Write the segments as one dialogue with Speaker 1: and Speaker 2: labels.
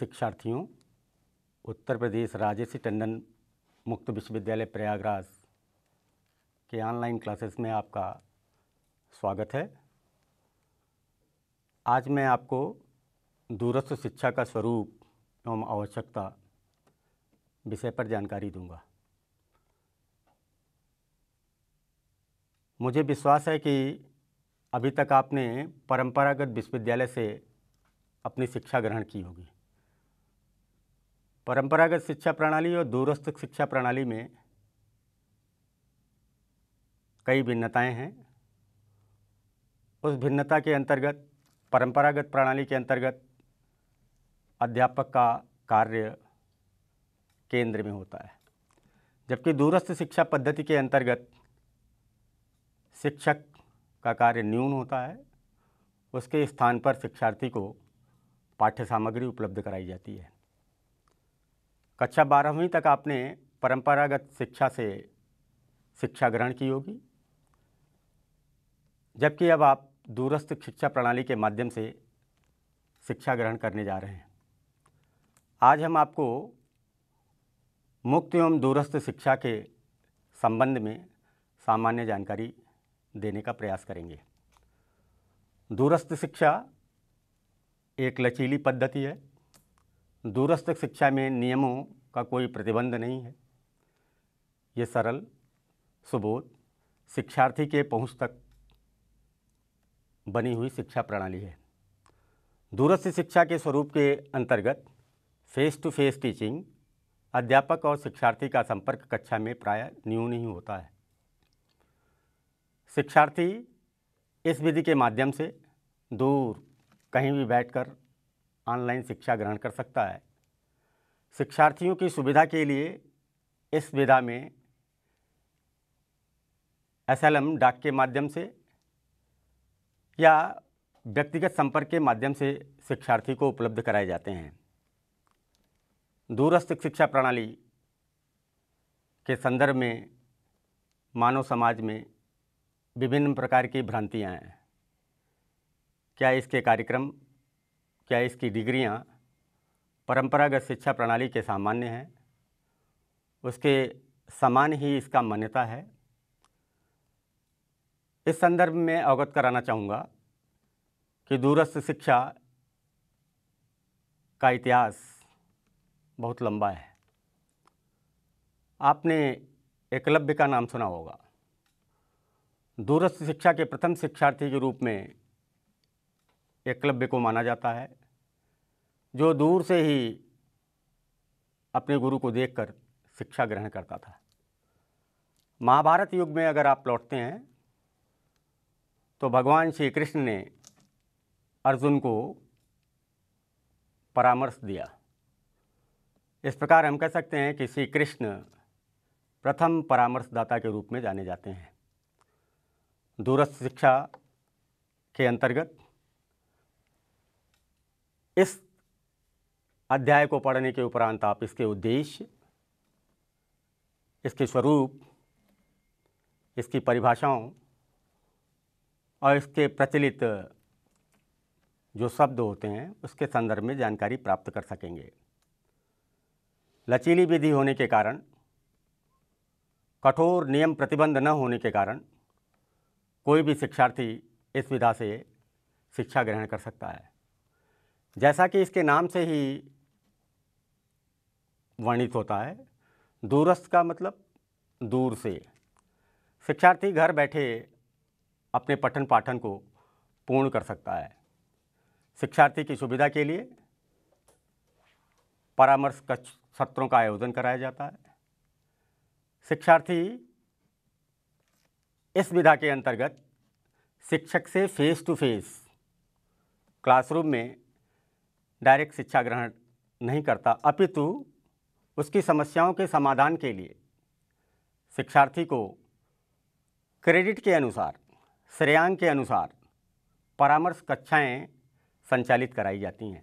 Speaker 1: शिक्षार्थियों उत्तर प्रदेश राजेश टंडन मुक्त विश्वविद्यालय प्रयागराज के ऑनलाइन क्लासेस में आपका स्वागत है आज मैं आपको दूरस्थ शिक्षा का स्वरूप एवं आवश्यकता विषय पर जानकारी दूंगा मुझे विश्वास है कि अभी तक आपने परंपरागत विश्वविद्यालय से अपनी शिक्षा ग्रहण की होगी परंपरागत शिक्षा प्रणाली और दूरस्थ शिक्षा प्रणाली में कई भिन्नताएं हैं उस भिन्नता के अंतर्गत परंपरागत प्रणाली के अंतर्गत अध्यापक का कार्य केंद्र में होता है जबकि दूरस्थ शिक्षा पद्धति के अंतर्गत शिक्षक का कार्य न्यून होता है उसके स्थान पर शिक्षार्थी को पाठ्य सामग्री उपलब्ध कराई जाती है कक्षा बारहवीं तक आपने परंपरागत शिक्षा से शिक्षा ग्रहण की होगी जबकि अब आप दूरस्थ शिक्षा प्रणाली के माध्यम से शिक्षा ग्रहण करने जा रहे हैं आज हम आपको मुक्त एवं दूरस्थ शिक्षा के संबंध में सामान्य जानकारी देने का प्रयास करेंगे दूरस्थ शिक्षा एक लचीली पद्धति है दूरस्थ शिक्षा में नियमों का कोई प्रतिबंध नहीं है ये सरल सुबोध शिक्षार्थी के पहुंच तक बनी हुई शिक्षा प्रणाली है दूरस्थ शिक्षा के स्वरूप के अंतर्गत फेस टू फेस टीचिंग अध्यापक और शिक्षार्थी का संपर्क कक्षा में प्राय न्यून ही होता है शिक्षार्थी इस विधि के माध्यम से दूर कहीं भी बैठकर ऑनलाइन शिक्षा ग्रहण कर सकता है शिक्षार्थियों की सुविधा के लिए इस विधा में एस डाक के माध्यम से या व्यक्तिगत संपर्क के माध्यम से शिक्षार्थी को उपलब्ध कराए जाते हैं दूरस्थ शिक्षा प्रणाली के संदर्भ में मानव समाज में विभिन्न प्रकार की भ्रांतियाँ हैं क्या इसके कार्यक्रम क्या इसकी डिग्रियाँ परंपरागत शिक्षा प्रणाली के सामान्य हैं उसके समान ही इसका मान्यता है इस संदर्भ में अवगत कराना चाहूँगा कि दूरस्थ शिक्षा का इतिहास बहुत लंबा है आपने एकलव्य का नाम सुना होगा दूरस्थ शिक्षा के प्रथम शिक्षार्थी के रूप में एकलव्य को माना जाता है जो दूर से ही अपने गुरु को देखकर शिक्षा ग्रहण करता था महाभारत युग में अगर आप लौटते हैं तो भगवान श्री कृष्ण ने अर्जुन को परामर्श दिया इस प्रकार हम कह सकते हैं कि श्री कृष्ण प्रथम परामर्शदाता के रूप में जाने जाते हैं दूरस्थ शिक्षा के अंतर्गत इस अध्याय को पढ़ने के उपरांत आप इसके उद्देश्य इसके स्वरूप इसकी परिभाषाओं और इसके प्रचलित जो शब्द होते हैं उसके संदर्भ में जानकारी प्राप्त कर सकेंगे लचीली विधि होने के कारण कठोर नियम प्रतिबंध न होने के कारण कोई भी शिक्षार्थी इस विधा से शिक्षा ग्रहण कर सकता है जैसा कि इसके नाम से ही वर्णित होता है दूरस्थ का मतलब दूर से शिक्षार्थी घर बैठे अपने पठन पाठन को पूर्ण कर सकता है शिक्षार्थी की सुविधा के लिए परामर्श कक्ष सत्रों का आयोजन कराया जाता है शिक्षार्थी इस विधा के अंतर्गत शिक्षक से फेस टू फेस क्लासरूम में डायरेक्ट शिक्षा ग्रहण नहीं करता अपितु उसकी समस्याओं के समाधान के लिए शिक्षार्थी को क्रेडिट के अनुसार श्रेयांक के अनुसार परामर्श कक्षाएं संचालित कराई जाती हैं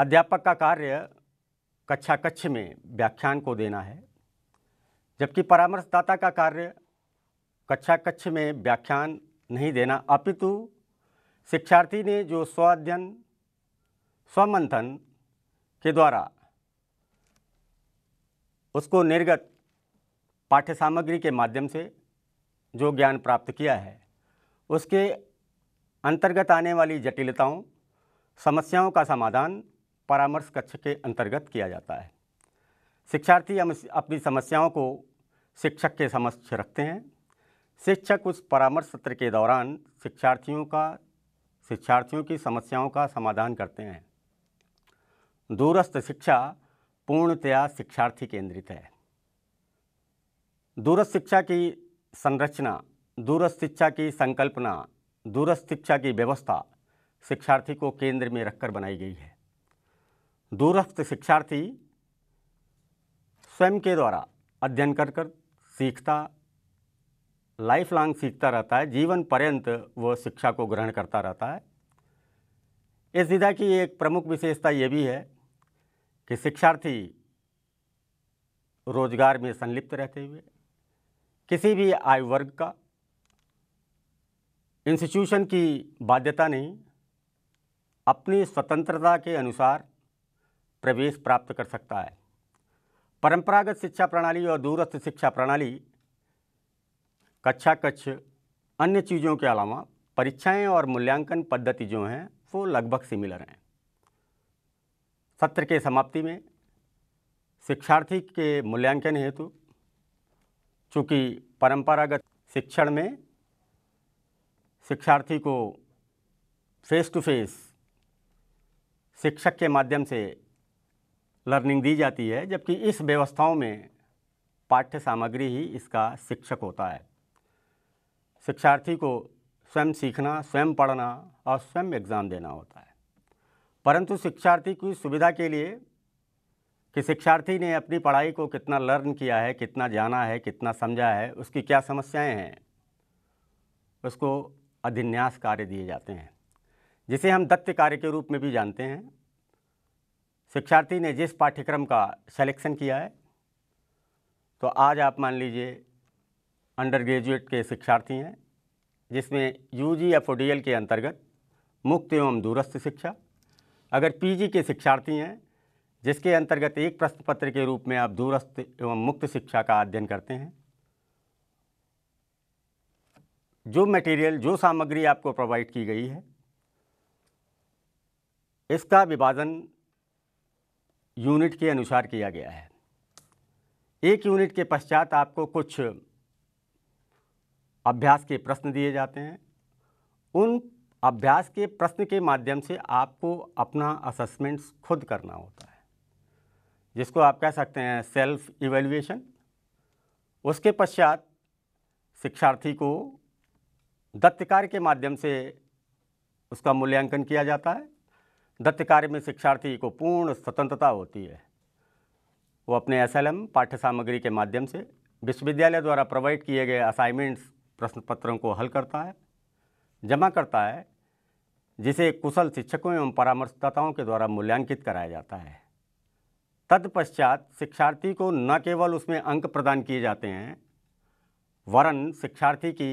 Speaker 1: अध्यापक का कार्य कक्षा कक्ष में व्याख्यान को देना है जबकि परामर्शदाता का कार्य कक्षा कक्ष में व्याख्यान नहीं देना अपितु शिक्षार्थी ने जो स्व अध्ययन स्वमंथन के द्वारा उसको निर्गत पाठ्य सामग्री के माध्यम से जो ज्ञान प्राप्त किया है उसके अंतर्गत आने वाली जटिलताओं समस्याओं का समाधान परामर्श कक्ष के अंतर्गत किया जाता है शिक्षार्थी अपनी समस्याओं को शिक्षक के समक्ष रखते हैं शिक्षक उस परामर्श सत्र के दौरान शिक्षार्थियों का शिक्षार्थियों की समस्याओं का समाधान करते हैं दूरस्थ शिक्षा पूर्णतया शिक्षार्थी केंद्रित है दूरस्थ शिक्षा की संरचना दूरस्थ शिक्षा की संकल्पना दूरस्थ शिक्षा की व्यवस्था शिक्षार्थी को केंद्र में रखकर बनाई गई है दूरस्थ शिक्षार्थी स्वयं के द्वारा अध्ययन कर कर सीखता लाइफ लॉन्ग सीखता रहता है जीवन पर्यंत वह शिक्षा को ग्रहण करता रहता है इस विधा की एक प्रमुख विशेषता ये भी है कि शिक्षार्थी रोजगार में संलिप्त रहते हुए किसी भी आयु वर्ग का इंस्टीट्यूशन की बाध्यता नहीं अपनी स्वतंत्रता के अनुसार प्रवेश प्राप्त कर सकता है परंपरागत शिक्षा प्रणाली और दूरस्थ शिक्षा प्रणाली कक्षा कक्ष अन्य चीज़ों के अलावा परीक्षाएं और मूल्यांकन पद्धति जो हैं वो लगभग सिमिलर हैं सत्र के समाप्ति में शिक्षार्थी के मूल्यांकन हेतु चूँकि परंपरागत शिक्षण में शिक्षार्थी को फेस टू फेस शिक्षक के माध्यम से लर्निंग दी जाती है जबकि इस व्यवस्थाओं में पाठ्य सामग्री ही इसका शिक्षक होता है शिक्षार्थी को स्वयं सीखना स्वयं पढ़ना और स्वयं एग्ज़ाम देना होता है परंतु शिक्षार्थी की सुविधा के लिए कि शिक्षार्थी ने अपनी पढ़ाई को कितना लर्न किया है कितना जाना है कितना समझा है उसकी क्या समस्याएं हैं उसको अधिन्यास कार्य दिए जाते हैं जिसे हम दत्त कार्य के रूप में भी जानते हैं शिक्षार्थी ने जिस पाठ्यक्रम का सेलेक्शन किया है तो आज आप मान लीजिए अंडर ग्रेजुएट के शिक्षार्थी हैं जिसमें U G F O D L के अंतर्गत मुक्त एवं दूरस्थ शिक्षा अगर पीजी के शिक्षार्थी हैं जिसके अंतर्गत एक प्रश्न पत्र के रूप में आप दूरस्थ एवं मुक्त शिक्षा का अध्ययन करते हैं जो मटेरियल जो सामग्री आपको प्रोवाइड की गई है इसका विभाजन यूनिट के अनुसार किया गया है एक यूनिट के पश्चात आपको कुछ अभ्यास के प्रश्न दिए जाते हैं उन अभ्यास के प्रश्न के माध्यम से आपको अपना असेसमेंट खुद करना होता है जिसको आप कह सकते हैं सेल्फ इवेल्युएशन उसके पश्चात शिक्षार्थी को दत्त कार्य के माध्यम से उसका मूल्यांकन किया जाता है दत्त कार्य में शिक्षार्थी को पूर्ण स्वतंत्रता होती है वो अपने एस पाठ्य सामग्री के माध्यम से विश्वविद्यालय द्वारा प्रोवाइड किए गए असाइनमेंट्स प्रश्न पत्रों को हल करता है जमा करता है जिसे कुशल शिक्षकों एवं परामर्शदाताओं के द्वारा मूल्यांकित कराया जाता है तत्पश्चात शिक्षार्थी को न केवल उसमें अंक प्रदान किए जाते हैं वरन शिक्षार्थी की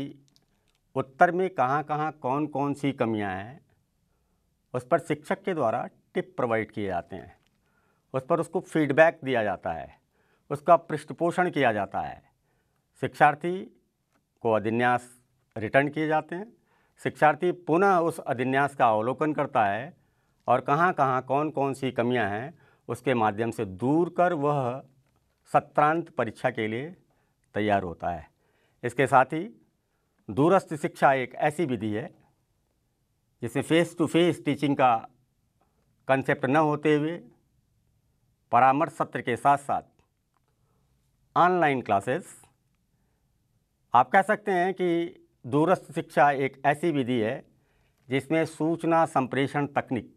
Speaker 1: उत्तर में कहाँ कहाँ कौन कौन सी कमियां हैं उस पर शिक्षक के द्वारा टिप प्रोवाइड किए जाते हैं उस पर उसको फीडबैक दिया जाता है उसका पृष्ठपोषण किया जाता है शिक्षार्थी को अधिन्यास रिटर्न किए जाते हैं शिक्षार्थी पुनः उस अधिन्यास का अवलोकन करता है और कहाँ कहाँ कौन कौन सी कमियाँ हैं उसके माध्यम से दूर कर वह सत्रांत परीक्षा के लिए तैयार होता है इसके साथ ही दूरस्थ शिक्षा एक ऐसी विधि है जिसमें फेस टू फेस टीचिंग का कंसेप्ट न होते हुए परामर्श सत्र के साथ साथ ऑनलाइन क्लासेस आप कह सकते हैं कि दूरस्थ शिक्षा एक ऐसी विधि है जिसमें सूचना संप्रेषण तकनीक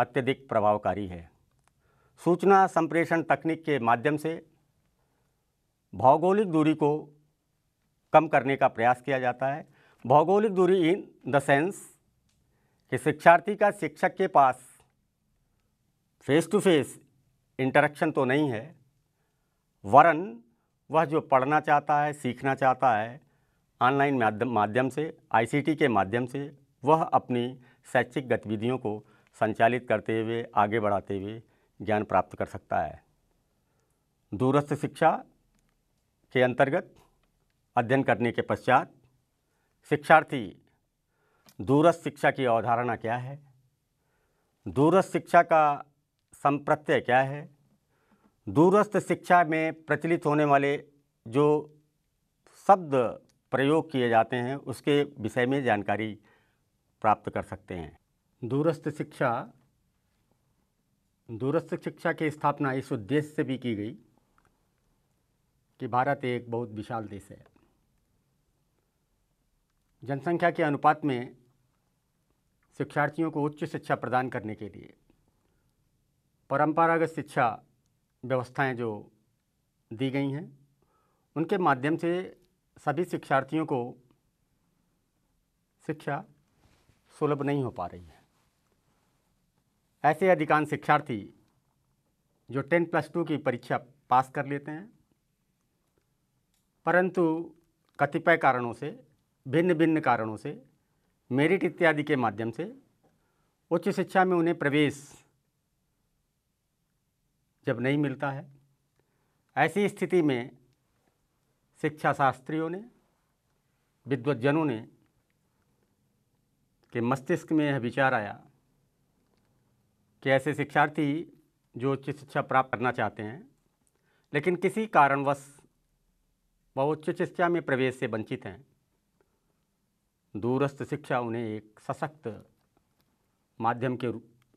Speaker 1: अत्यधिक प्रभावकारी है सूचना संप्रेषण तकनीक के माध्यम से भौगोलिक दूरी को कम करने का प्रयास किया जाता है भौगोलिक दूरी इन द सेंस कि शिक्षार्थी का शिक्षक के पास फेस टू फेस इंटरेक्शन तो नहीं है वरन वह जो पढ़ना चाहता है सीखना चाहता है ऑनलाइन माध्यम माध्यम से आईसीटी के माध्यम से वह अपनी शैक्षिक गतिविधियों को संचालित करते हुए आगे बढ़ाते हुए ज्ञान प्राप्त कर सकता है दूरस्थ शिक्षा के अंतर्गत अध्ययन करने के पश्चात शिक्षार्थी दूरस्थ शिक्षा की अवधारणा क्या है दूरस्थ शिक्षा का संप्रत्यय क्या है दूरस्थ शिक्षा में प्रचलित होने वाले जो शब्द प्रयोग किए जाते हैं उसके विषय में जानकारी प्राप्त कर सकते हैं दूरस्थ शिक्षा दूरस्थ शिक्षा की स्थापना इस उद्देश्य से भी की गई कि भारत एक बहुत विशाल देश है जनसंख्या के अनुपात में शिक्षार्थियों को उच्च शिक्षा प्रदान करने के लिए परंपरागत शिक्षा व्यवस्थाएं जो दी गई हैं उनके माध्यम से सभी शिक्षार्थियों को शिक्षा सुलभ नहीं हो पा रही है ऐसे अधिकांश शिक्षार्थी जो टेन प्लस टू की परीक्षा पास कर लेते हैं परंतु कतिपय कारणों से भिन्न भिन्न कारणों से मेरिट इत्यादि के माध्यम से उच्च शिक्षा में उन्हें प्रवेश जब नहीं मिलता है ऐसी स्थिति में शिक्षा शास्त्रियों ने विद्वज्जनों ने के मस्तिष्क में यह विचार आया कि ऐसे शिक्षार्थी जो उच्च शिक्षा प्राप्त करना चाहते हैं लेकिन किसी कारणवश वह उच्च शिक्षा में प्रवेश से वंचित हैं दूरस्थ शिक्षा उन्हें एक सशक्त माध्यम के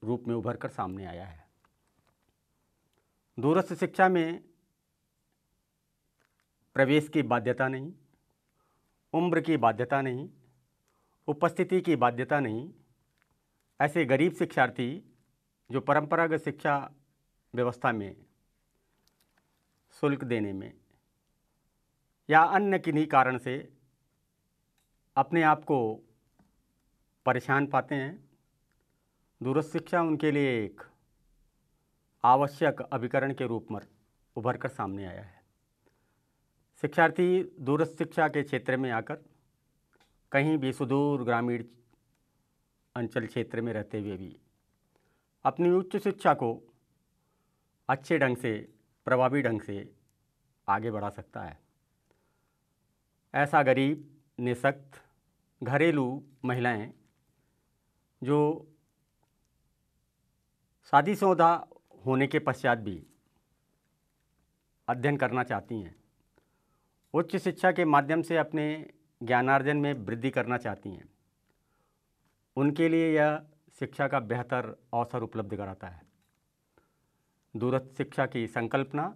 Speaker 1: रूप में उभर कर सामने आया है दूरस्थ शिक्षा में प्रवेश की बाध्यता नहीं उम्र की बाध्यता नहीं उपस्थिति की बाध्यता नहीं ऐसे गरीब शिक्षार्थी जो परंपरागत शिक्षा व्यवस्था में शुल्क देने में या अन्य किन्हीं कारण से अपने आप को परेशान पाते हैं दूरस्थ शिक्षा उनके लिए एक आवश्यक अभिकरण के रूप में उभर कर सामने आया है शिक्षार्थी दूरस्थ शिक्षा के क्षेत्र में आकर कहीं भी सुदूर ग्रामीण अंचल क्षेत्र में रहते हुए भी अपनी उच्च शिक्षा को अच्छे ढंग से प्रभावी ढंग से आगे बढ़ा सकता है ऐसा गरीब निशक्त घरेलू महिलाएं जो शादीशुदा होने के पश्चात भी अध्ययन करना चाहती हैं उच्च शिक्षा के माध्यम से अपने ज्ञानार्जन में वृद्धि करना चाहती हैं उनके लिए यह शिक्षा का बेहतर अवसर उपलब्ध कराता है दूरस्थ शिक्षा की संकल्पना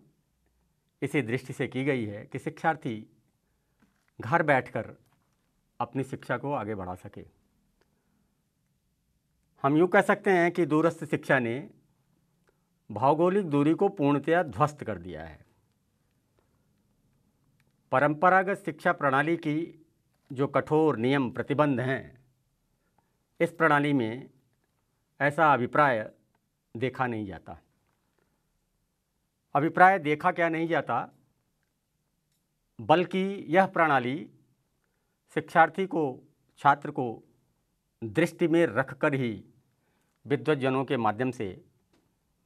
Speaker 1: इसी दृष्टि से की गई है कि शिक्षार्थी घर बैठकर अपनी शिक्षा को आगे बढ़ा सके हम यूँ कह सकते हैं कि दूरस्थ शिक्षा ने भौगोलिक दूरी को पूर्णतया ध्वस्त कर दिया है परंपरागत शिक्षा प्रणाली की जो कठोर नियम प्रतिबंध हैं इस प्रणाली में ऐसा अभिप्राय देखा नहीं जाता अभिप्राय देखा क्या नहीं जाता बल्कि यह प्रणाली शिक्षार्थी को छात्र को दृष्टि में रखकर ही विद्वजनों के माध्यम से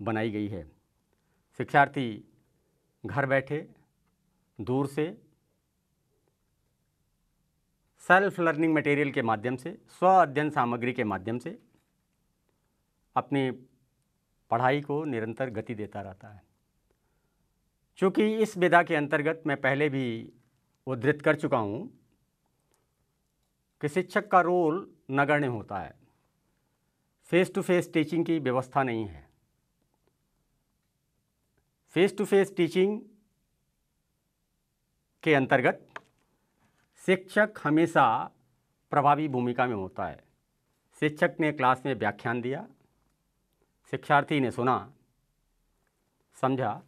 Speaker 1: बनाई गई है शिक्षार्थी घर बैठे दूर से सेल्फ लर्निंग मटेरियल के माध्यम से स्व अध्ययन सामग्री के माध्यम से अपनी पढ़ाई को निरंतर गति देता रहता है चूँकि इस विधा के अंतर्गत मैं पहले भी उद्धृत कर चुका हूँ कि शिक्षक का रोल नगण्य होता है फेस टू फेस टीचिंग की व्यवस्था नहीं है फेस टू फेस टीचिंग के अंतर्गत शिक्षक हमेशा प्रभावी भूमिका में होता है शिक्षक ने क्लास में व्याख्यान दिया शिक्षार्थी ने सुना समझा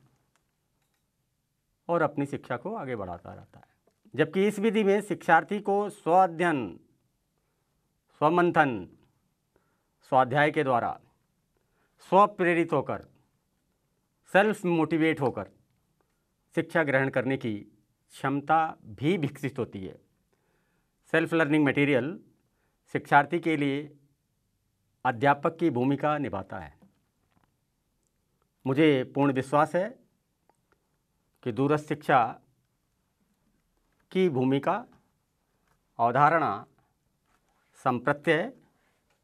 Speaker 1: और अपनी शिक्षा को आगे बढ़ाता रहता है जबकि इस विधि में शिक्षार्थी को स्व अध्ययन स्वमंथन स्वाध्याय के द्वारा स्वप्रेरित होकर सेल्फ मोटिवेट होकर शिक्षा ग्रहण करने की क्षमता भी विकसित होती है सेल्फ लर्निंग मटेरियल शिक्षार्थी के लिए अध्यापक की भूमिका निभाता है मुझे पूर्ण विश्वास है कि दूरस्थ शिक्षा की भूमिका अवधारणा संप्रत्यय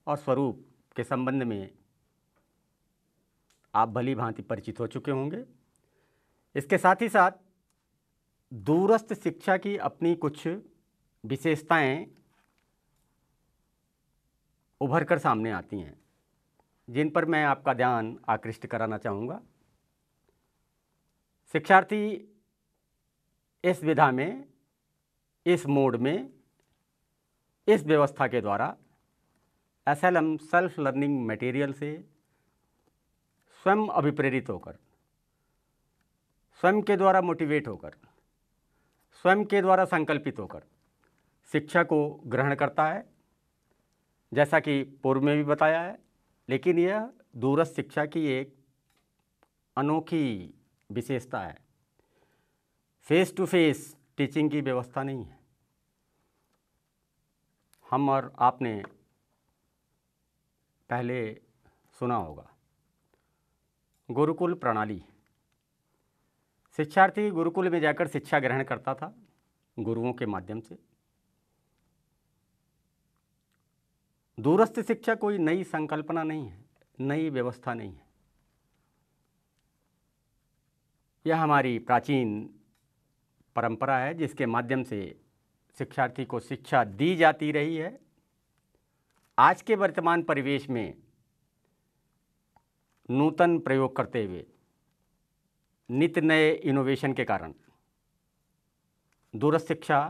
Speaker 1: और स्वरूप के संबंध में आप भली भांति परिचित हो चुके होंगे इसके साथ ही साथ दूरस्थ शिक्षा की अपनी कुछ विशेषताएं उभर कर सामने आती हैं जिन पर मैं आपका ध्यान आकृष्ट कराना चाहूँगा शिक्षार्थी इस विधा में इस मोड में इस व्यवस्था के द्वारा S L M self learning material से स्वयं अभिप्रेरित होकर स्वयं के द्वारा मोटिवेट होकर स्वयं के द्वारा संकल्पित होकर शिक्षा को ग्रहण करता है जैसा कि पूर्व में भी बताया है लेकिन यह दूरस्थ शिक्षा की एक अनोखी विशेषता है फेस टू फेस टीचिंग की व्यवस्था नहीं है हम और आपने पहले सुना होगा गुरुकुल प्रणाली शिक्षार्थी गुरुकुल में जाकर शिक्षा ग्रहण करता था गुरुओं के माध्यम से दूरस्थ शिक्षा कोई नई संकल्पना नहीं है नई व्यवस्था नहीं है यह हमारी प्राचीन परंपरा है जिसके माध्यम से शिक्षार्थी को शिक्षा दी जाती रही है आज के वर्तमान परिवेश में नूतन प्रयोग करते हुए नित नए इनोवेशन के कारण दूरस्थ शिक्षा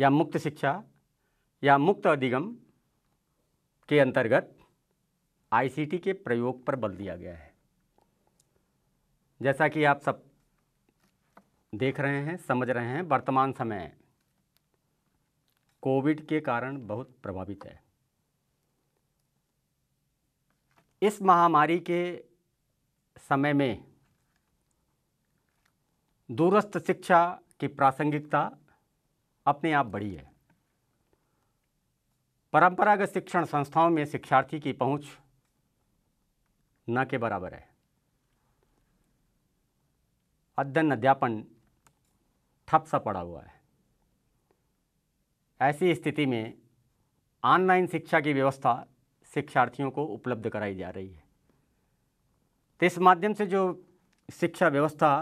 Speaker 1: या मुक्त शिक्षा या मुक्त अधिगम के अंतर्गत आईसीटी के प्रयोग पर बल दिया गया है जैसा कि आप सब देख रहे हैं समझ रहे हैं वर्तमान समय कोविड के कारण बहुत प्रभावित है इस महामारी के समय में दूरस्थ शिक्षा की प्रासंगिकता अपने आप बढ़ी है परंपरागत शिक्षण संस्थाओं में शिक्षार्थी की पहुंच न के बराबर है अध्ययन अध्यापन ठप सा पड़ा हुआ है ऐसी स्थिति में ऑनलाइन शिक्षा की व्यवस्था शिक्षार्थियों को उपलब्ध कराई जा रही है तो इस माध्यम से जो शिक्षा व्यवस्था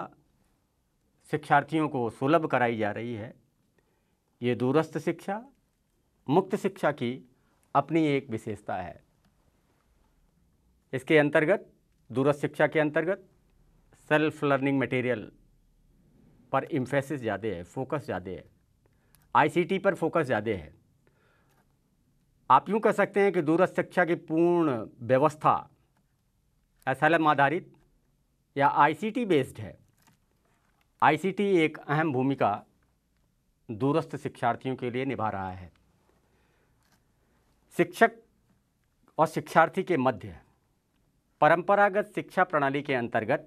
Speaker 1: शिक्षार्थियों को सुलभ कराई जा रही है ये दूरस्थ शिक्षा मुक्त शिक्षा की अपनी एक विशेषता है इसके अंतर्गत दूरस्थ शिक्षा के अंतर्गत सेल्फ लर्निंग मटेरियल पर इम्फेसिस ज़्यादा है फोकस ज़्यादा है आईसीटी पर फोकस ज़्यादा है आप यूँ कह सकते हैं कि दूरस्थ शिक्षा की पूर्ण व्यवस्था एस आधारित या आईसीटी बेस्ड है आईसीटी एक अहम भूमिका दूरस्थ शिक्षार्थियों के लिए निभा रहा है शिक्षक और शिक्षार्थी के मध्य परंपरागत शिक्षा प्रणाली के अंतर्गत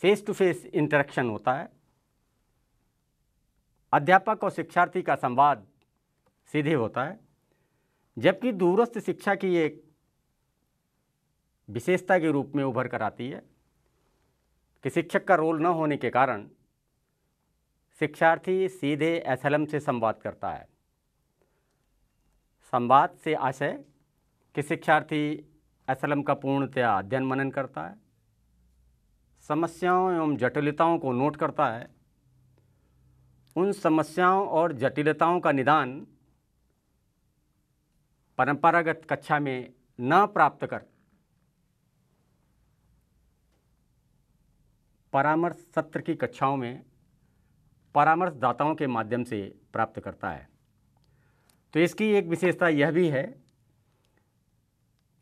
Speaker 1: फेस टू फेस इंटरेक्शन होता है अध्यापक और शिक्षार्थी का संवाद सीधे होता है जबकि दूरस्थ शिक्षा की एक विशेषता के रूप में उभर कर आती है कि शिक्षक का रोल न होने के कारण शिक्षार्थी सीधे एस से संवाद करता है संवाद से आशय कि शिक्षार्थी असलम का पूर्णतया अध्ययन मनन करता है समस्याओं एवं जटिलताओं को नोट करता है उन समस्याओं और जटिलताओं का निदान परंपरागत कक्षा में न प्राप्त कर परामर्श सत्र की कक्षाओं में परामर्शदाताओं के माध्यम से प्राप्त करता है तो इसकी एक विशेषता यह भी है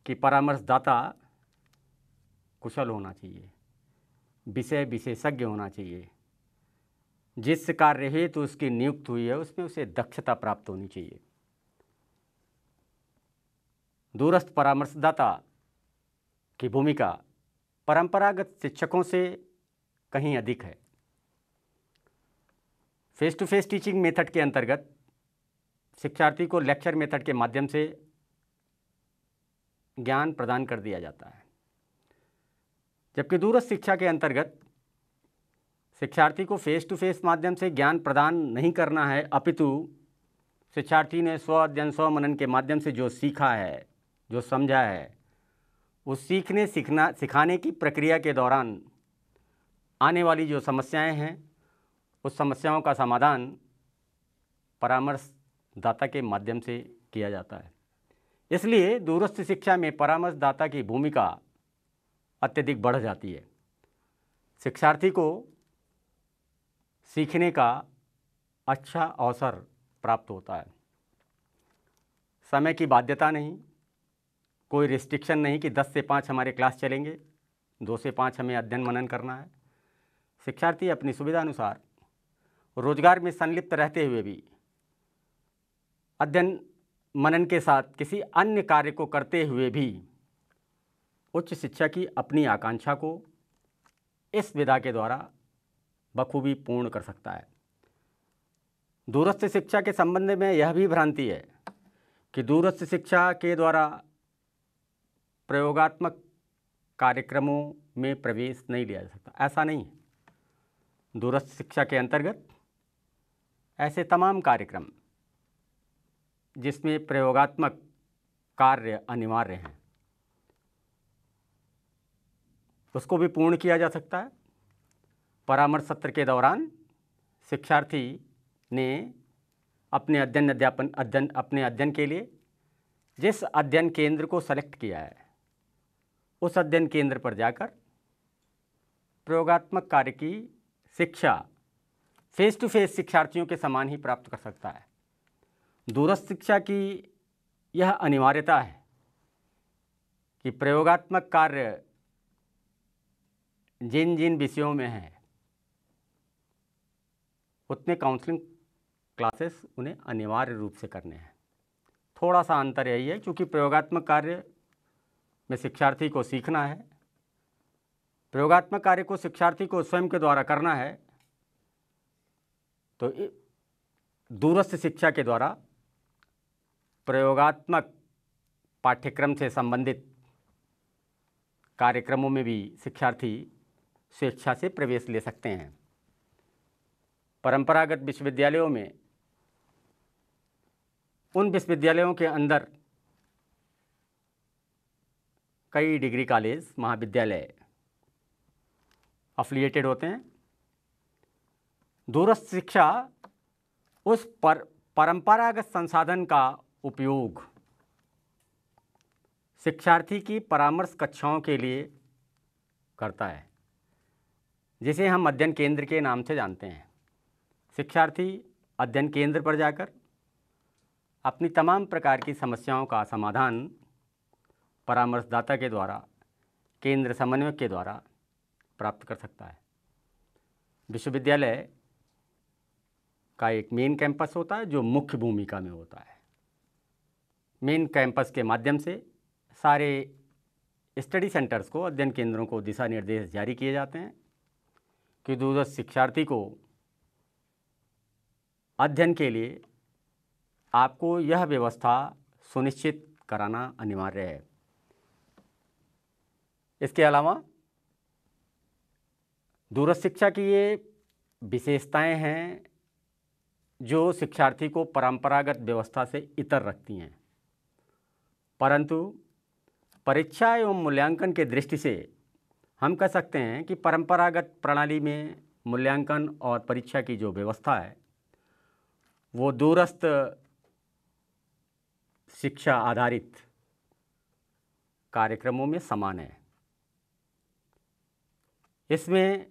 Speaker 1: कि परामर्शदाता कुशल होना चाहिए विषय विशेषज्ञ होना चाहिए जिस कार्य हेतु तो उसकी नियुक्त हुई है उसमें उसे दक्षता प्राप्त होनी चाहिए दूरस्थ परामर्शदाता की भूमिका परंपरागत शिक्षकों से कहीं अधिक है face to face teaching method के अंतर्गत शिक्षार्थी को लेक्चर मेथड के माध्यम से ज्ञान प्रदान कर दिया जाता है जबकि दूरस्थ शिक्षा के अंतर्गत शिक्षार्थी को फेस टू फेस माध्यम से ज्ञान प्रदान नहीं करना है अपितु शिक्षार्थी ने स्व अध्ययन स्व मनन के माध्यम से जो सीखा है जो समझा है उस सीखने सीखना सिखाने की प्रक्रिया के दौरान आने वाली जो समस्याएं हैं उस समस्याओं का समाधान परामर्श दाता के माध्यम से किया जाता है इसलिए दूरस्थ शिक्षा में परामर्शदाता की भूमिका अत्यधिक बढ़ जाती है शिक्षार्थी को सीखने का अच्छा अवसर प्राप्त होता है समय की बाध्यता नहीं कोई रिस्ट्रिक्शन नहीं कि दस से पाँच हमारे क्लास चलेंगे दो से पाँच हमें अध्ययन मनन करना है शिक्षार्थी अपनी सुविधा अनुसार रोजगार में संलिप्त रहते हुए भी अध्ययन मनन के साथ किसी अन्य कार्य को करते हुए भी उच्च शिक्षा की अपनी आकांक्षा को इस विधा के द्वारा बखूबी पूर्ण कर सकता है दूरस्थ शिक्षा के संबंध में यह भी भ्रांति है कि दूरस्थ शिक्षा के द्वारा प्रयोगात्मक कार्यक्रमों में प्रवेश नहीं लिया जा सकता ऐसा नहीं है दूरस्थ शिक्षा के अंतर्गत ऐसे तमाम कार्यक्रम जिसमें प्रयोगात्मक कार्य अनिवार्य हैं उसको भी पूर्ण किया जा सकता है परामर्श सत्र के दौरान शिक्षार्थी ने अपने अध्ययन अध्यापन अध्ययन अपने अध्ययन के लिए जिस अध्ययन केंद्र को सेलेक्ट किया है उस अध्ययन केंद्र पर जाकर प्रयोगात्मक कार्य की शिक्षा फेस टू फेस शिक्षार्थियों के समान ही प्राप्त कर सकता है दूरस्थ शिक्षा की यह अनिवार्यता है कि प्रयोगात्मक कार्य जिन जिन विषयों में है उतने काउंसलिंग क्लासेस उन्हें अनिवार्य रूप से करने हैं थोड़ा सा अंतर यही है क्योंकि प्रयोगात्मक कार्य में शिक्षार्थी को सीखना है प्रयोगात्मक कार्य को शिक्षार्थी को स्वयं के द्वारा करना है तो दूरस्थ शिक्षा के द्वारा प्रयोगात्मक पाठ्यक्रम से संबंधित कार्यक्रमों में भी शिक्षार्थी स्वेच्छा से प्रवेश ले सकते हैं परंपरागत विश्वविद्यालयों में उन विश्वविद्यालयों के अंदर कई डिग्री कॉलेज महाविद्यालय अफिलिएटेड होते हैं दूरस्थ शिक्षा उस पर परंपरागत संसाधन का उपयोग शिक्षार्थी की परामर्श कक्षाओं के लिए करता है जिसे हम अध्ययन केंद्र के नाम से जानते हैं शिक्षार्थी अध्ययन केंद्र पर जाकर अपनी तमाम प्रकार की समस्याओं का समाधान परामर्शदाता के द्वारा केंद्र समन्वयक के द्वारा प्राप्त कर सकता है विश्वविद्यालय का एक मेन कैंपस होता है जो मुख्य भूमिका में होता है मेन कैंपस के माध्यम से सारे स्टडी सेंटर्स को अध्ययन केंद्रों को दिशा निर्देश जारी किए जाते हैं कि दूरस्थ शिक्षार्थी को अध्ययन के लिए आपको यह व्यवस्था सुनिश्चित कराना अनिवार्य है इसके अलावा दूरस्थ शिक्षा की ये विशेषताएं हैं जो शिक्षार्थी को परंपरागत व्यवस्था से इतर रखती हैं परंतु परीक्षा एवं मूल्यांकन के दृष्टि से हम कह सकते हैं कि परंपरागत प्रणाली में मूल्यांकन और परीक्षा की जो व्यवस्था है वो दूरस्थ शिक्षा आधारित कार्यक्रमों में समान है इसमें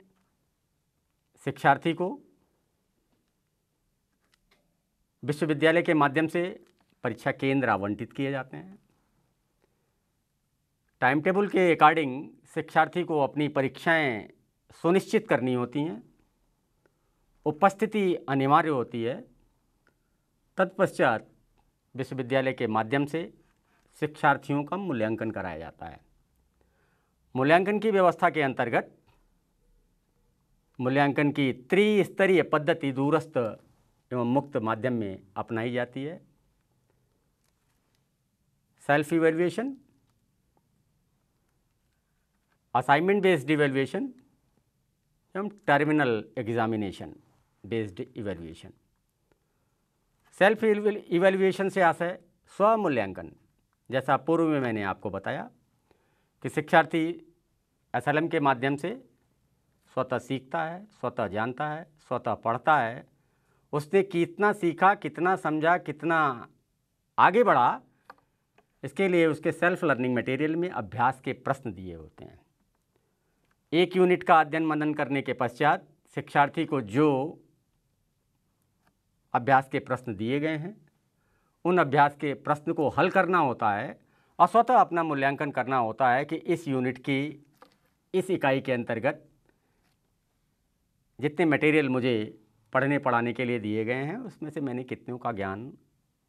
Speaker 1: शिक्षार्थी को विश्वविद्यालय के माध्यम से परीक्षा केंद्र आवंटित किए जाते हैं टाइम टेबल के अकॉर्डिंग शिक्षार्थी को अपनी परीक्षाएं सुनिश्चित करनी होती हैं उपस्थिति अनिवार्य होती है तत्पश्चात विश्वविद्यालय के माध्यम से शिक्षार्थियों का मूल्यांकन कराया जाता है मूल्यांकन की व्यवस्था के अंतर्गत मूल्यांकन की त्रिस्तरीय पद्धति दूरस्थ एवं मुक्त माध्यम में अपनाई जाती है self evaluation assignment based evaluation एवं terminal examination based evaluation self evaluation से आशय स्वमूल्यांकन जैसा पूर्व में मैंने आपको बताया कि शिक्षार्थी एस के माध्यम से स्वतः सीखता है स्वतः जानता है स्वतः पढ़ता है उसने कितना सीखा कितना समझा कितना आगे बढ़ा इसके लिए उसके सेल्फ लर्निंग मटेरियल में अभ्यास के प्रश्न दिए होते हैं एक यूनिट का अध्ययन मनन करने के पश्चात शिक्षार्थी को जो अभ्यास के प्रश्न दिए गए हैं उन अभ्यास के प्रश्न को हल करना होता है और स्वतः अपना मूल्यांकन करना होता है कि इस यूनिट की इस इकाई के अंतर्गत जितने मटेरियल मुझे पढ़ने पढ़ाने के लिए दिए गए हैं उसमें से मैंने कितनों का ज्ञान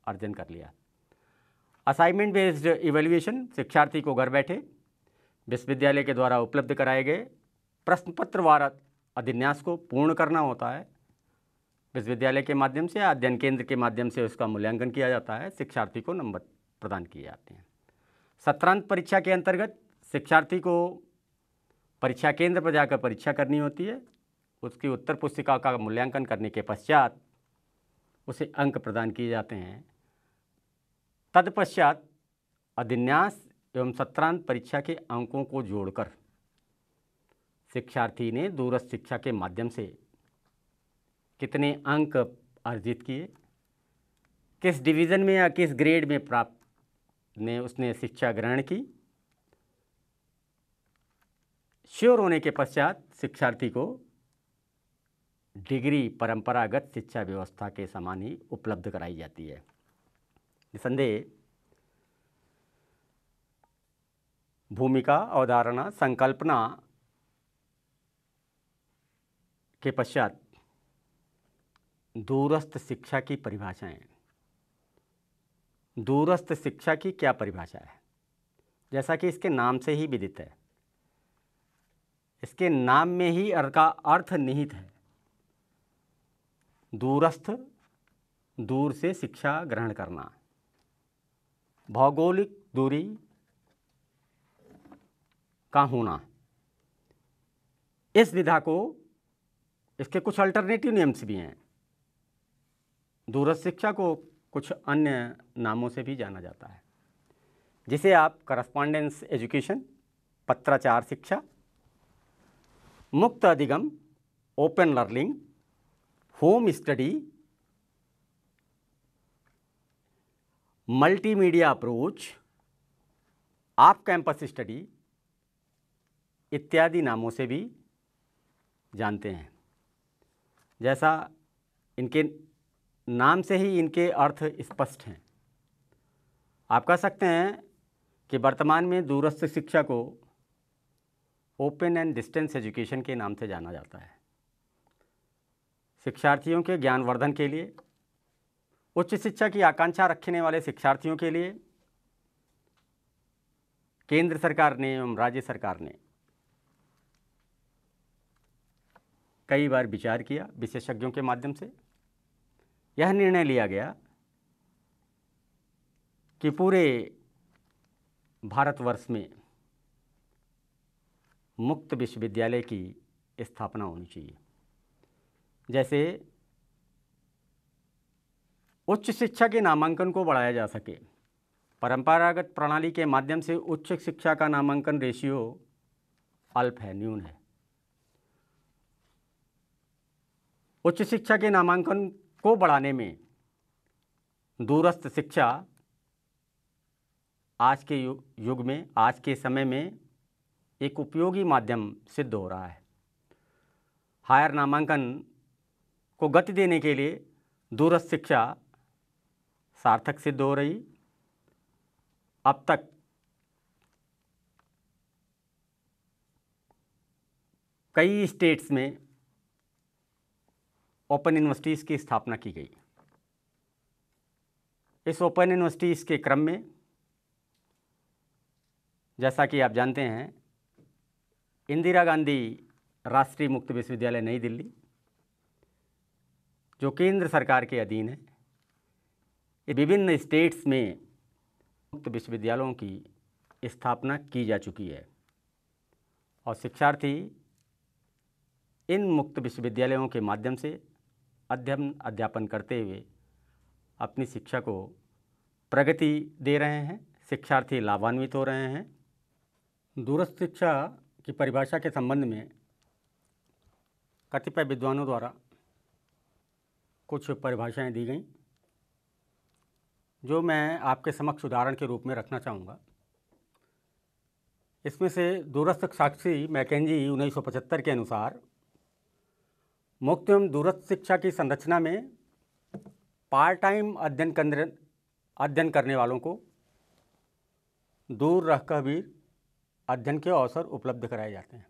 Speaker 1: अर्जन कर लिया असाइनमेंट बेस्ड इवेल्युएशन शिक्षार्थी को घर बैठे विश्वविद्यालय के द्वारा उपलब्ध कराए गए प्रश्न पत्र वारत अधिन्यास को पूर्ण करना होता है विश्वविद्यालय के माध्यम से या अध्ययन केंद्र के माध्यम से उसका मूल्यांकन किया जाता है शिक्षार्थी को नंबर प्रदान किए जाते हैं सत्रांत परीक्षा के अंतर्गत शिक्षार्थी को परीक्षा केंद्र पर जाकर परीक्षा करनी होती है उसकी उत्तर पुस्तिका का मूल्यांकन करने के पश्चात उसे अंक प्रदान किए जाते हैं तत्पश्चात अधिन्यास एवं सत्रांत परीक्षा के अंकों को जोड़कर शिक्षार्थी ने दूरस्थ शिक्षा के माध्यम से कितने अंक अर्जित किए किस डिवीज़न में या किस ग्रेड में प्राप्त ने उसने शिक्षा ग्रहण की श्योर होने के पश्चात शिक्षार्थी को डिग्री परंपरागत शिक्षा व्यवस्था के समान ही उपलब्ध कराई जाती है निसंदेह भूमिका अवधारणा संकल्पना के पश्चात दूरस्थ शिक्षा की परिभाषाएं दूरस्थ शिक्षा की क्या परिभाषा है जैसा कि इसके नाम से ही विदित है इसके नाम में ही अर्थ का अर्थ निहित है दूरस्थ दूर से शिक्षा ग्रहण करना भौगोलिक दूरी का होना इस विधा को इसके कुछ अल्टरनेटिव नेम्स भी हैं दूरस्थ शिक्षा को कुछ अन्य नामों से भी जाना जाता है जिसे आप करस्पॉन्डेंस एजुकेशन पत्राचार शिक्षा मुक्त अधिगम open learning home study multimedia approach आप कैंपस स्टडी इत्यादि नामों से भी जानते हैं जैसा इनके नाम से ही इनके अर्थ स्पष्ट हैं आप कह सकते हैं कि वर्तमान में दूरस्थ शिक्षा को ओपन एंड डिस्टेंस एजुकेशन के नाम से जाना जाता है शिक्षार्थियों के ज्ञानवर्धन के लिए उच्च शिक्षा की आकांक्षा रखने वाले शिक्षार्थियों के लिए केंद्र सरकार ने एवं राज्य सरकार ने कई बार विचार किया विशेषज्ञों के माध्यम से यह निर्णय लिया गया कि पूरे भारतवर्ष में मुक्त विश्वविद्यालय की स्थापना होनी चाहिए जैसे उच्च शिक्षा के नामांकन को बढ़ाया जा सके परंपरागत प्रणाली के माध्यम से उच्च शिक्षा का नामांकन रेशियो अल्प है न्यून है उच्च शिक्षा के नामांकन को बढ़ाने में दूरस्थ शिक्षा आज के युग में आज के समय में एक उपयोगी माध्यम सिद्ध हो रहा है हायर नामांकन को गति देने के लिए दूरस्थ शिक्षा सार्थक सिद्ध हो रही अब तक कई स्टेट्स में ओपन यूनिवर्सिटीज़ की स्थापना की गई इस ओपन यूनिवर्सिटीज़ के क्रम में जैसा कि आप जानते हैं इंदिरा गांधी राष्ट्रीय मुक्त विश्वविद्यालय नई दिल्ली जो केंद्र सरकार के अधीन है ये विभिन्न स्टेट्स में मुक्त विश्वविद्यालयों की स्थापना की जा चुकी है और शिक्षार्थी इन मुक्त विश्वविद्यालयों के माध्यम से अध्ययन अध्यापन करते हुए अपनी शिक्षा को प्रगति दे रहे हैं शिक्षार्थी लाभान्वित हो रहे हैं दूरस्थ शिक्षा की परिभाषा के संबंध में कतिपय विद्वानों द्वारा कुछ परिभाषाएं दी गई जो मैं आपके समक्ष उदाहरण के रूप में रखना चाहूँगा इसमें से दूरस्थ साक्षी मैकेजी 1975 के अनुसार मुक्त एवं दूरस्थ शिक्षा की संरचना में पार्ट टाइम अध्ययन केंद्र अध्ययन करने वालों को दूर रहकर भी अध्ययन के अवसर उपलब्ध कराए जाते हैं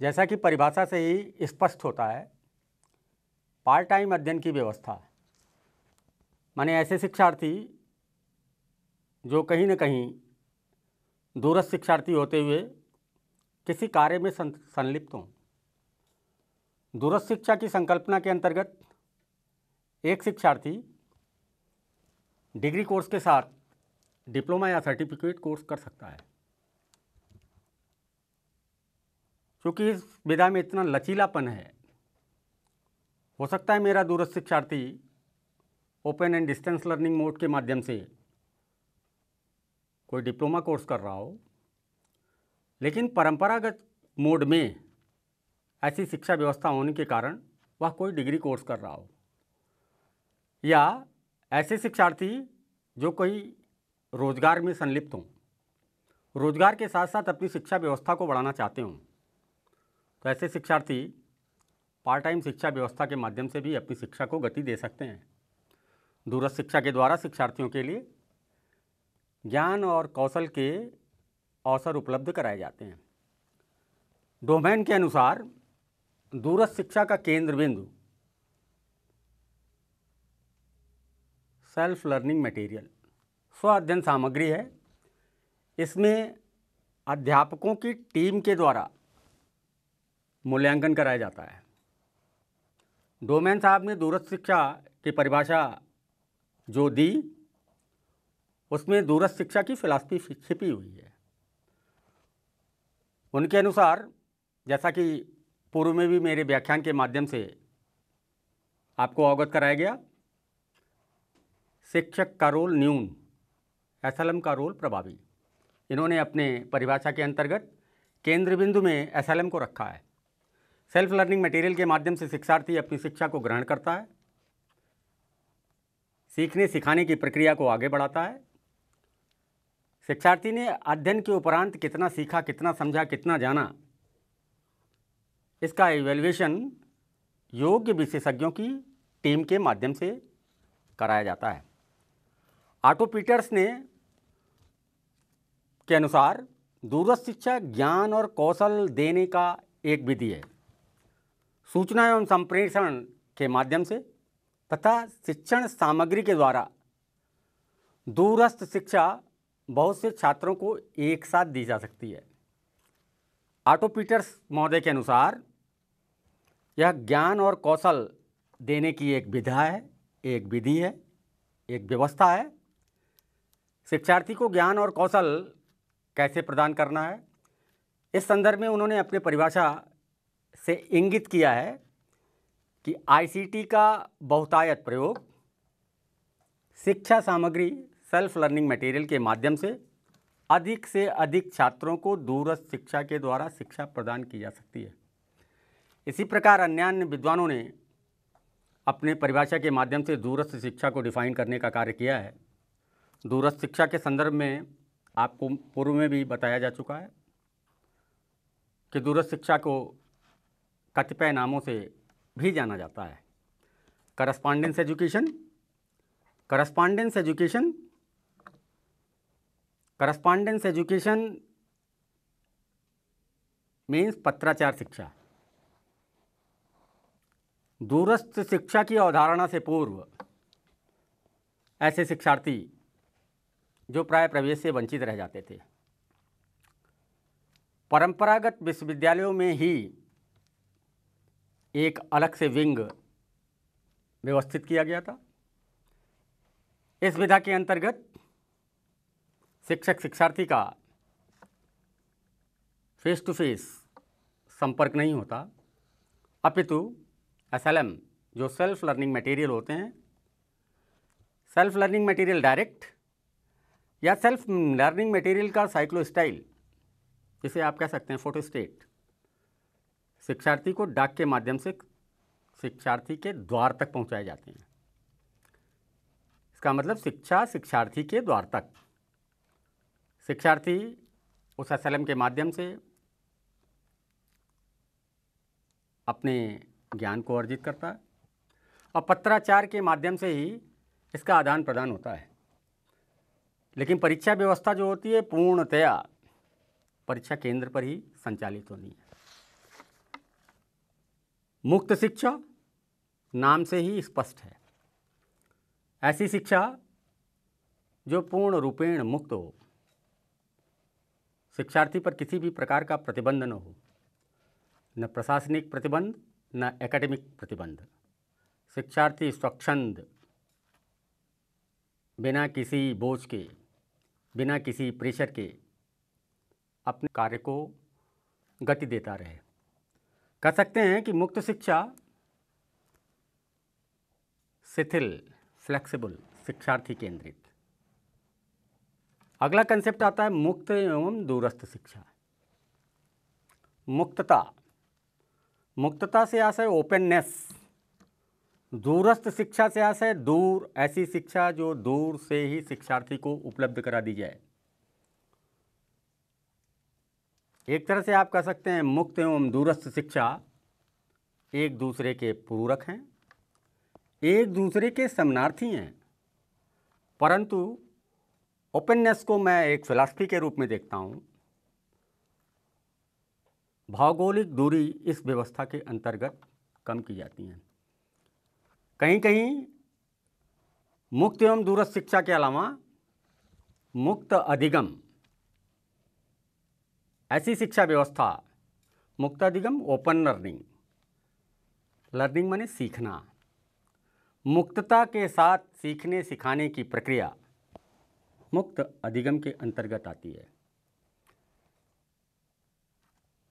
Speaker 1: जैसा कि परिभाषा से ही स्पष्ट होता है पार्ट टाइम अध्ययन की व्यवस्था माने ऐसे शिक्षार्थी जो कहीं न कहीं दूरस्थ शिक्षार्थी होते हुए किसी कार्य में संलिप्त हों दूरस्थ शिक्षा की संकल्पना के अंतर्गत एक शिक्षार्थी डिग्री कोर्स के साथ डिप्लोमा या सर्टिफिकेट कोर्स कर सकता है क्योंकि इस विधा में इतना लचीलापन है हो सकता है मेरा दूरस्थ शिक्षार्थी open and distance learning mode के माध्यम से कोई डिप्लोमा कोर्स कर रहा हो लेकिन परंपरागत मोड में ऐसी शिक्षा व्यवस्था होने के कारण वह कोई डिग्री कोर्स कर रहा हो या ऐसे शिक्षार्थी जो कोई रोजगार में संलिप्त हों रोजगार के साथ साथ अपनी शिक्षा व्यवस्था को बढ़ाना चाहते हों तो ऐसे शिक्षार्थी पार्ट टाइम शिक्षा व्यवस्था के माध्यम से भी अपनी शिक्षा को गति दे सकते हैं दूरस्थ शिक्षा के द्वारा शिक्षार्थियों के लिए ज्ञान और कौशल के अवसर उपलब्ध कराए जाते हैं डोमेन के अनुसार दूरस्थ शिक्षा का केंद्र बिंदु सेल्फ लर्निंग मटेरियल स्व अध्ययन सामग्री है इसमें अध्यापकों की टीम के द्वारा मूल्यांकन कराया जाता है डोमेन साहब ने दूरस्थ शिक्षा की परिभाषा जो दी उसमें दूरस्थ शिक्षा की फिलासफी छिपी हुई है उनके अनुसार जैसा कि पूर्व में भी मेरे व्याख्यान के माध्यम से आपको अवगत कराया गया शिक्षक का रोल न्यून एसएलएम का रोल प्रभावी इन्होंने अपने परिभाषा के अंतर्गत केंद्र बिंदु में एसएलएम को रखा है सेल्फ लर्निंग मटेरियल के माध्यम से शिक्षार्थी अपनी शिक्षा को ग्रहण करता है सीखने सिखाने की प्रक्रिया को आगे बढ़ाता है शिक्षार्थी ने अध्ययन के उपरांत कितना सीखा कितना समझा कितना जाना इसका इवेल्युएशन योग्य विशेषज्ञों की टीम के माध्यम से कराया जाता है ऑटो पीटर्स ने के अनुसार दूरस्थ शिक्षा ज्ञान और कौशल देने का एक विधि है सूचना एवं संप्रेषण के माध्यम से तथा शिक्षण सामग्री के द्वारा दूरस्थ शिक्षा बहुत से छात्रों को एक साथ दी जा सकती है ऑटो पीटर्स महोदय के अनुसार यह ज्ञान और कौशल देने की एक विधा है एक विधि है एक व्यवस्था है शिक्षार्थी को ज्ञान और कौशल कैसे प्रदान करना है इस संदर्भ में उन्होंने अपने परिभाषा से इंगित किया है कि आईसीटी का बहुतायत प्रयोग शिक्षा सामग्री सेल्फ लर्निंग मटेरियल के माध्यम से अधिक से अधिक छात्रों को दूरस्थ शिक्षा के द्वारा शिक्षा प्रदान की जा सकती है इसी प्रकार अन्य अन्य विद्वानों ने अपने परिभाषा के माध्यम से दूरस्थ शिक्षा को डिफाइन करने का कार्य किया है दूरस्थ शिक्षा के संदर्भ में आपको पूर्व में भी बताया जा चुका है कि दूरस्थ शिक्षा को कतिपय नामों से भी जाना जाता है correspondence education correspondence education correspondence education means पत्राचार शिक्षा दूरस्थ शिक्षा की अवधारणा से पूर्व ऐसे शिक्षार्थी जो प्राय प्रवेश से वंचित रह जाते थे परंपरागत विश्वविद्यालयों में ही एक अलग से विंग व्यवस्थित किया गया था इस विधा के अंतर्गत शिक्षक शिक्षार्थी का फेस टू फेस संपर्क नहीं होता अपितु एस एल एम जो सेल्फ लर्निंग मटेरियल होते हैं सेल्फ लर्निंग मटेरियल डायरेक्ट या सेल्फ लर्निंग मटेरियल का साइक्लो स्टाइल जिसे आप कह सकते हैं फोटो स्टेट शिक्षार्थी को डाक के माध्यम से शिक्षार्थी के द्वार तक पहुंचाए जाते हैं इसका मतलब शिक्षा शिक्षार्थी के द्वार तक शिक्षार्थी उस एस के माध्यम से अपने ज्ञान को अर्जित करता है और पत्राचार के माध्यम से ही इसका आदान प्रदान होता है लेकिन परीक्षा व्यवस्था जो होती है पूर्णतया परीक्षा केंद्र पर ही संचालित होनी है मुक्त शिक्षा नाम से ही स्पष्ट है ऐसी शिक्षा जो पूर्ण रूपेण मुक्त हो शिक्षार्थी पर किसी भी प्रकार का प्रतिबंध न हो न प्रशासनिक प्रतिबंध न एकेडमिक प्रतिबंध शिक्षार्थी स्वच्छंद बिना किसी बोझ के बिना किसी प्रेशर के अपने कार्य को गति देता रहे कह सकते हैं कि मुक्त शिक्षा शिथिल फ्लेक्सिबल शिक्षार्थी केंद्रित अगला कंसेप्ट आता है मुक्त एवं दूरस्थ शिक्षा मुक्तता मुक्तता से आशय ओपननेस दूरस्थ शिक्षा से आशय दूर ऐसी शिक्षा जो दूर से ही शिक्षार्थी को उपलब्ध करा दी जाए एक तरह से आप कह सकते हैं मुक्त एवं दूरस्थ शिक्षा एक दूसरे के पूरक हैं एक दूसरे के समनार्थी हैं परंतु ओपननेस को मैं एक फिलासफी के रूप में देखता हूँ भौगोलिक दूरी इस व्यवस्था के अंतर्गत कम की जाती हैं कहीं कहीं मुक्त एवं दूरस्थ शिक्षा के अलावा मुक्त अधिगम ऐसी शिक्षा व्यवस्था मुक्त अधिगम ओपन लर्निंग लर्निंग माने सीखना मुक्तता के साथ सीखने सिखाने की प्रक्रिया मुक्त अधिगम के अंतर्गत आती है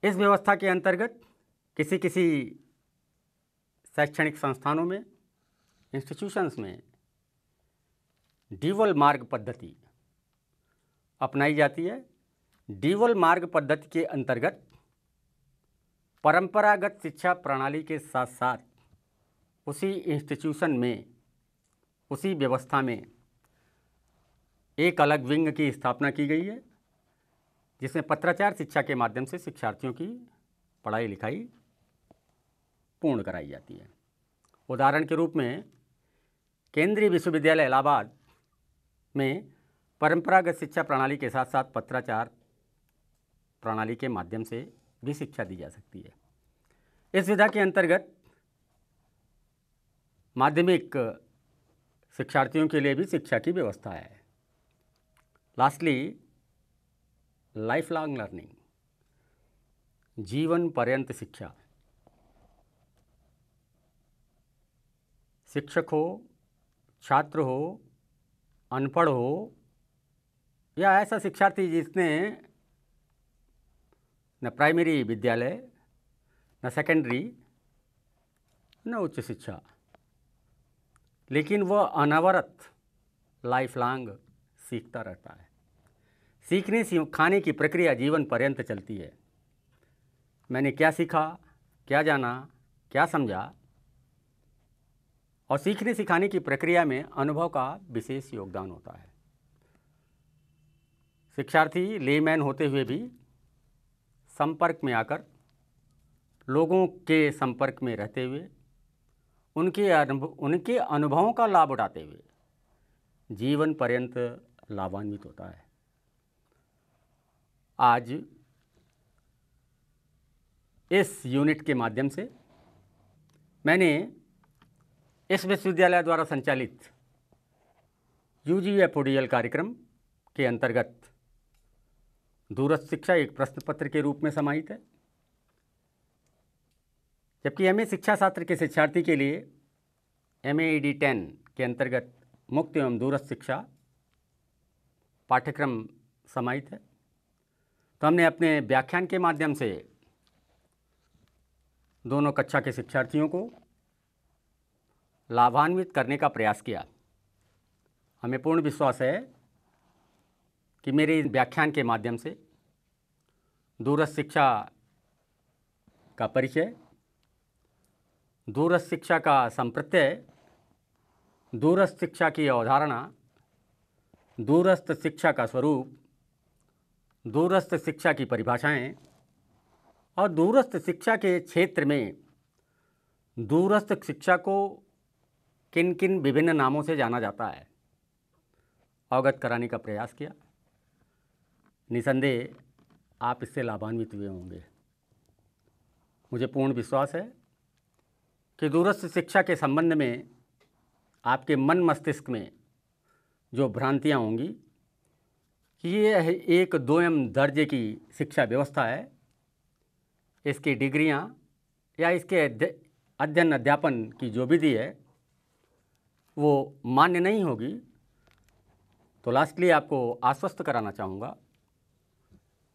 Speaker 1: इस व्यवस्था के अंतर्गत किसी किसी शैक्षणिक संस्थानों में इंस्टीट्यूशंस में डीवल मार्ग पद्धति अपनाई जाती है डीवल मार्ग पद्धति के अंतर्गत परंपरागत शिक्षा प्रणाली के साथ साथ उसी इंस्टीट्यूशन में उसी व्यवस्था में एक अलग विंग की स्थापना की गई है जिसमें पत्राचार शिक्षा के माध्यम से शिक्षार्थियों की पढ़ाई लिखाई पूर्ण कराई जाती है उदाहरण के रूप में केंद्रीय विश्वविद्यालय इलाहाबाद में परंपरागत शिक्षा प्रणाली के साथ साथ पत्राचार प्रणाली के माध्यम से भी शिक्षा दी जा सकती है इस विधा के अंतर्गत माध्यमिक शिक्षार्थियों के लिए भी शिक्षा की व्यवस्था है लास्टली लाइफ लॉन्ग लर्निंग जीवन पर्यंत शिक्षा शिक्षक हो छात्र हो अनपढ़ हो या ऐसा शिक्षार्थी जिसने न प्राइमरी विद्यालय न सेकेंडरी न उच्च शिक्षा लेकिन वह अनवरत लाइफ लॉन्ग सीखता रहता है सीखने सिखाने की प्रक्रिया जीवन पर्यंत चलती है मैंने क्या सीखा क्या जाना क्या समझा और सीखने सिखाने की प्रक्रिया में अनुभव का विशेष योगदान होता है शिक्षार्थी लेमैन होते हुए भी संपर्क में आकर लोगों के संपर्क में रहते हुए उनके अनुभव उनके अनुभवों का लाभ उठाते हुए जीवन पर्यंत लाभान्वित होता है आज इस यूनिट के माध्यम से मैंने इस विश्वविद्यालय द्वारा संचालित यू जी कार्यक्रम के अंतर्गत दूरस्थ शिक्षा एक प्रश्न पत्र के रूप में समाहित है जबकि एम शिक्षा शास्त्र के शिक्षार्थी के लिए एम ए डी टेन के अंतर्गत मुक्त एवं दूरस्थ शिक्षा पाठ्यक्रम समाहित है तो हमने अपने व्याख्यान के माध्यम से दोनों कक्षा के शिक्षार्थियों को लाभान्वित करने का प्रयास किया हमें पूर्ण विश्वास है कि मेरे व्याख्यान के माध्यम से दूरस्थ शिक्षा का परिचय दूरस्थ शिक्षा का संप्रत्यय दूरस्थ शिक्षा की अवधारणा दूरस्थ शिक्षा का स्वरूप दूरस्थ शिक्षा की परिभाषाएं और दूरस्थ शिक्षा के क्षेत्र में दूरस्थ शिक्षा को किन किन विभिन्न नामों से जाना जाता है अवगत कराने का प्रयास किया निसंदेह आप इससे लाभान्वित हुए होंगे मुझे पूर्ण विश्वास है कि दूरस्थ शिक्षा के संबंध में आपके मन मस्तिष्क में जो भ्रांतियाँ होंगी ये एक दो एम दर्जे की शिक्षा व्यवस्था है इसकी डिग्रियाँ या इसके अध्ययन अध्यापन की जो विधि है वो मान्य नहीं होगी तो लास्टली आपको आश्वस्त कराना चाहूँगा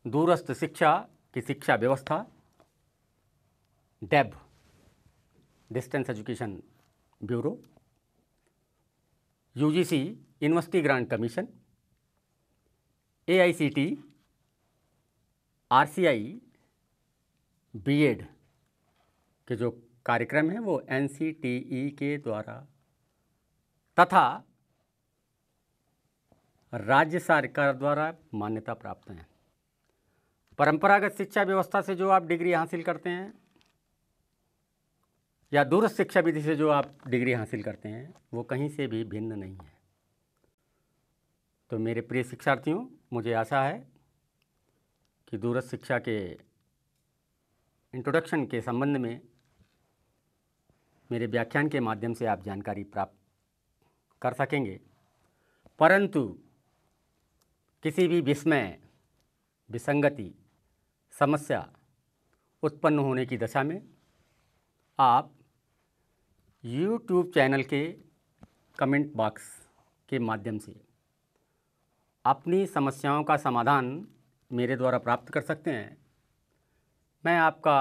Speaker 1: दूरस्थ शिक्षा की शिक्षा व्यवस्था DEB distance education bureau UGC university grant commission A I C T R C I B Ed के जो कार्यक्रम हैं वो एन सी टी ई के द्वारा तथा राज्य सरकार द्वारा मान्यता प्राप्त हैं परंपरागत शिक्षा व्यवस्था से जो आप डिग्री हासिल करते हैं या दूर शिक्षा विधि से जो आप डिग्री हासिल करते हैं वो कहीं से भी भिन्न नहीं है तो मेरे प्रिय शिक्षार्थियों मुझे आशा है कि दूरस्थ शिक्षा के इंट्रोडक्शन के संबंध में मेरे व्याख्यान के माध्यम से आप जानकारी प्राप्त कर सकेंगे परंतु किसी भी विस्मय विसंगति समस्या उत्पन्न होने की दशा में आप YouTube चैनल के कमेंट बॉक्स के माध्यम से अपनी समस्याओं का समाधान मेरे द्वारा प्राप्त कर सकते हैं मैं आपका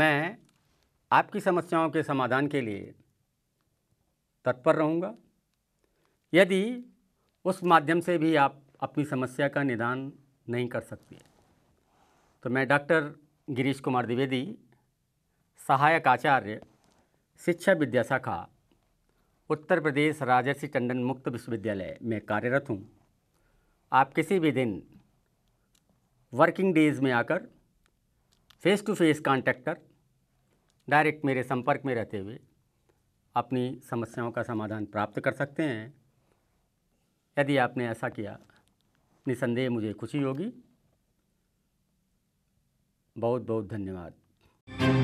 Speaker 1: मैं आपकी समस्याओं के समाधान के लिए तत्पर रहूँगा यदि उस माध्यम से भी आप अपनी समस्या का निदान नहीं कर सकते तो मैं डॉक्टर गिरीश कुमार द्विवेदी सहायक आचार्य शिक्षा विद्या शाखा उत्तर प्रदेश राजर्षि टंडन मुक्त विश्वविद्यालय में कार्यरत हूँ आप किसी भी दिन वर्किंग डेज में आकर फेस टू फेस कर डायरेक्ट मेरे संपर्क में रहते हुए अपनी समस्याओं का समाधान प्राप्त कर सकते हैं यदि आपने ऐसा किया निसंदेह मुझे खुशी होगी बहुत बहुत धन्यवाद